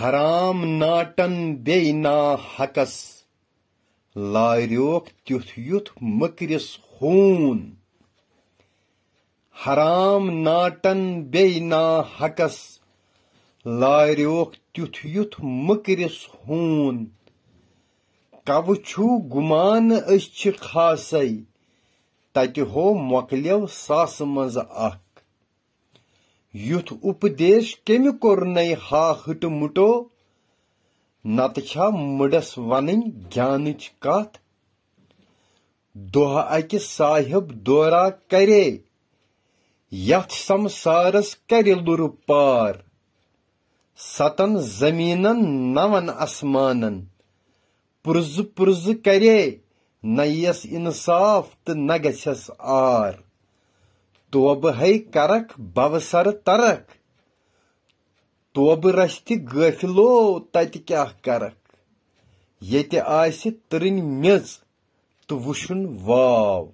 حرام ناٹن بی نا تیُتھ یُتھ مٔکرِس ہوٗن حرام ناٹن بی نا مٔکرِس ہوٗن کوٕ چھُ گُمانہٕ أسۍ چھِ خاصے تتہِ ہو مۄکلیو ساسہٕ منٛز اکھ اپدیش کم کورن ہا ہٹ مٹو نت مڈس ون گیانچ کت دہ دکہ صاحب دورا کرے یھ سمسارس کر لر پار ستن زمین نون اسمان پرز پرز کرے نیس انصاف تو نہ آر توبہ ہے کرک بوسر ترک توبہ رست غفلو کیا کرک یت آس ترن میز تو وشن واو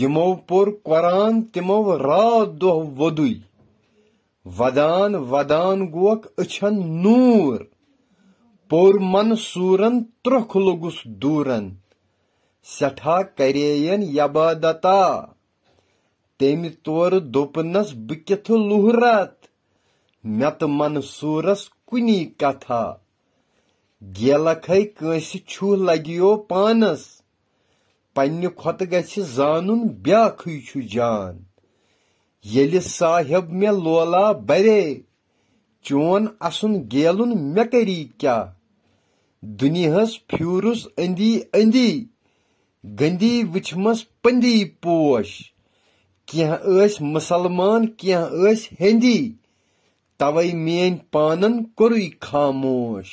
یمو پور قرآن تمو رات دہ ودان ودان گوک اچھن نور پو منصورن ترخ لوگس دورن سٹھا کرین یبادتا تمہِ تورٕ دوٚپنَس بہٕ کِتھٕ لوٗہرات مےٚ تہٕ منصوٗرس کُنی کتھا گیلکھے کٲنٛسہِ چھُہ لگیو پانس پننہِ کھۄتہٕ گژھِ زانُن بیٛاکھٕے چھُ جان ییٚلہِ صاحب مےٚ لولا برے چون اَسُن گیلُن مےٚ کری کیٛاہ دُنیاہس پھیوٗرُس أنٛدی أنٛدی گٔنٛدی وٕچھمس پٔنٛدی پوش کیس مسلمان کیندی توئی میم پان کوٚرُے خاموش